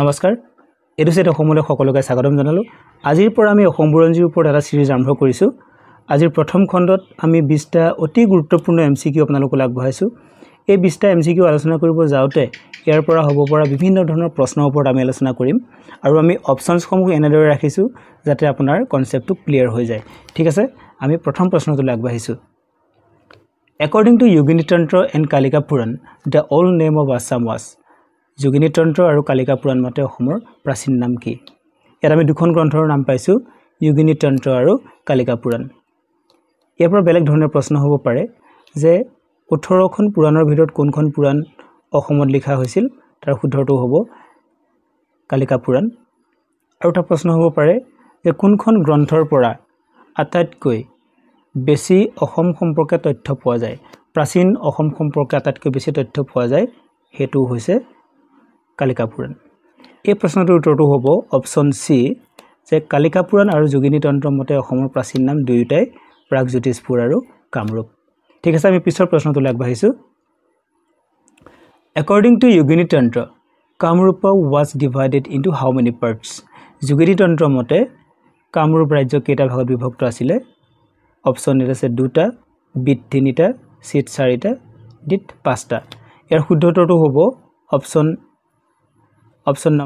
নমস্কাৰ এইটো চাইড অসমলৈ সকলোকে স্বাগতম জনালোঁ আজিৰ পৰা আমি অসম বুৰঞ্জীৰ ওপৰত এটা চিৰিজ আৰম্ভ কৰিছোঁ আজিৰ প্ৰথম খণ্ডত আমি বিছটা অতি গুৰুত্বপূৰ্ণ এম চি কিউ আপোনালোকলৈ আগবঢ়াইছোঁ এই বিছটা এম চি কিউ আলোচনা কৰিব যাওঁতে ইয়াৰ পৰা হ'ব পৰা বিভিন্ন ধৰণৰ প্ৰশ্নৰ ওপৰত আমি আলোচনা কৰিম আৰু আমি অপশ্যনছসমূহ এনেদৰে ৰাখিছোঁ যাতে আপোনাৰ কনচেপ্টটো ক্লিয়াৰ হৈ যায় ঠিক আছে আমি প্ৰথম প্ৰশ্নটোলৈ আগবাঢ়িছোঁ according to Yoginitantra and Kalika Purana the old name of Assam was Yogini Tantra আৰু কালিকা পুৰাণ মতে অসমৰ প্ৰাচীন নাম কি ইয়াত আমি দুখন গ্ৰন্থৰ নাম পাইছোঁ যোগিনী তন্ত্ৰ আৰু কালিকা পুৰাণ ইয়াৰ পৰা বেলেগ ধৰণৰ প্ৰশ্ন হ'ব পাৰে যে ওঠৰখন পুৰাণৰ ভিতৰত কোনখন পুৰাণ অসমত লিখা হৈছিল তাৰ শুদ্ধটো হ'ব কালিকা পুৰাণ আৰু এটা প্ৰশ্ন হ'ব পাৰে যে কোনখন গ্ৰন্থৰ পৰা আটাইতকৈ বেছি অসম সম্পৰ্কে তথ্য পোৱা যায় প্ৰাচীন অসম সম্পৰ্কে আটাইতকৈ বেছি তথ্য পোৱা যায় সেইটো হৈছে কালিকাপুৰাণ এই প্ৰশ্নটোৰ উত্তৰটো হ'ব অপশ্যন চি যে কালিকাপুৰাণ আৰু যোগিনী তন্ত্ৰ মতে অসমৰ প্ৰাচীন নাম দুয়োটাই প্ৰাগজ্যোতিষপুৰ আৰু কামৰূপ ঠিক আছে আমি পিছৰ প্ৰশ্নটোলৈ আগবাঢ়িছোঁ according to Yogini Tantra Kamrup was divided into how many parts Yogini Tantra মতে কামৰূপ ৰাজ্য কেইটা ভাগত বিভক্ত আছিলে অপশ্যন এত আছে দুটা বিত তিনিটা চিট চাৰিটা ডিট পাঁচটা ইয়াৰ শুদ্ধ উত্তৰটো হ'ব অপশ্যন آپشن نمبر